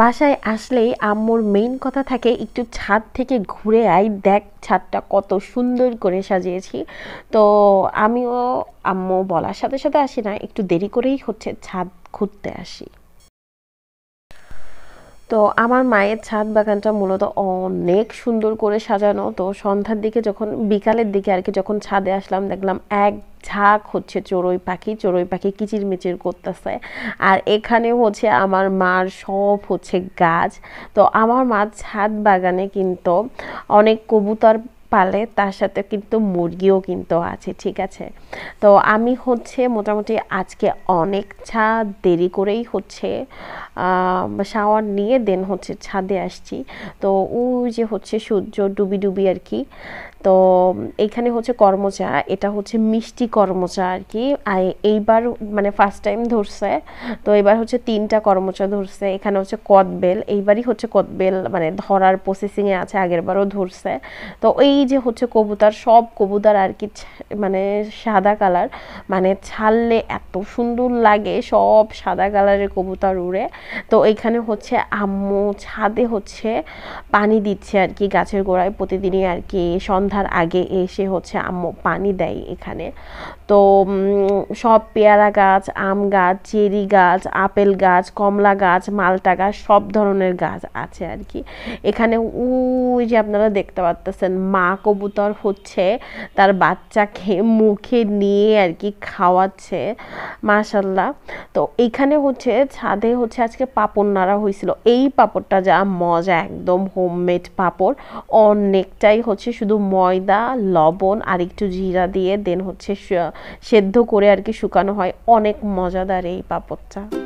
বাসায় আসলেই আম্মুর মেইন কথা থাকে একটু ছাদ থেকে ঘুরে আই দেখ ছাদটা কত সুন্দর করে সাজিয়েছি তো আমিও আম্মু বলার সাথে সাথে আসি না একটু দেরি করেই হচ্ছে ছাদ ঘুরতে আসি তো আমার মায়ের ছাদ বাগানটা মূলত অনেক সুন্দর করে সাজানো তো সন্ধ্যার দিকে যখন বিকালের দিকে আর কি যখন ছাদে আসলাম দেখলাম এক ঝাঁক হচ্ছে চড়ুই পাখি চড়ুই পাখি কিচির মিচির করতেছে আর এখানে হচ্ছে আমার মার সব হচ্ছে গাছ তো আমার মা ছাদ বাগানে কিন্তু অনেক কবুতর পালে তার সাথে কিন্তু মুরগিও কিন্তু আছে ঠিক আছে তো আমি হচ্ছে মোটামুটি আজকে অনেক ছা দেরি করেই হচ্ছে শাওয়ার নিয়ে দেন হচ্ছে ছাদে আসছি তো ওই যে হচ্ছে সূর্য ডুবি ডুবি আর কি তো এখানে হচ্ছে কর্মচা এটা হচ্ছে মিষ্টি কর্মচা আর কি এইবার মানে ফার্স্ট টাইম ধরছে তো এবার হচ্ছে তিনটা কর্মচা ধরছে এখানে হচ্ছে কদবেল এইবারই হচ্ছে কদবেল মানে ধরার প্রসেসিংয়ে আছে আগেরবারও ধরছে তো এই এই যে হচ্ছে কবুতার সব কবুতার আর কি মানে সাদা কালার মানে ছাড়লে এত সুন্দর লাগে সব সাদা কালারের কবুতার উড়ে তো এখানে হচ্ছে আম্মু ছাদে হচ্ছে পানি দিচ্ছে আর কি গাছের গোড়ায় প্রতিদিনই আর কি সন্ধ্যার আগে এসে হচ্ছে আম্মু পানি দেয় এখানে তো সব পেয়ারা গাছ আম গাছ চেরি গাছ আপেল গাছ কমলা গাছ মালটা গাছ সব ধরনের গাছ আছে আর কি এখানে ওই যে আপনারা দেখতে পাচ্তেছেন মা কবুতর হচ্ছে তার বাচ্চাকে মুখে নিয়ে আর কি খাওয়াচ্ছে মাশাল্লাহ তো এখানে হচ্ছে ছাদে হচ্ছে আজকে পাপড় নাড়া হয়েছিল এই পাপড়টা যা মজা একদম হোমমেড পাপড় অনেকটাই হচ্ছে শুধু ময়দা লবণ আর একটু জিরা দিয়ে দেন হচ্ছে সেদ্ধ করে আর কি শুকানো হয় অনেক মজাদার এই পাপড়টা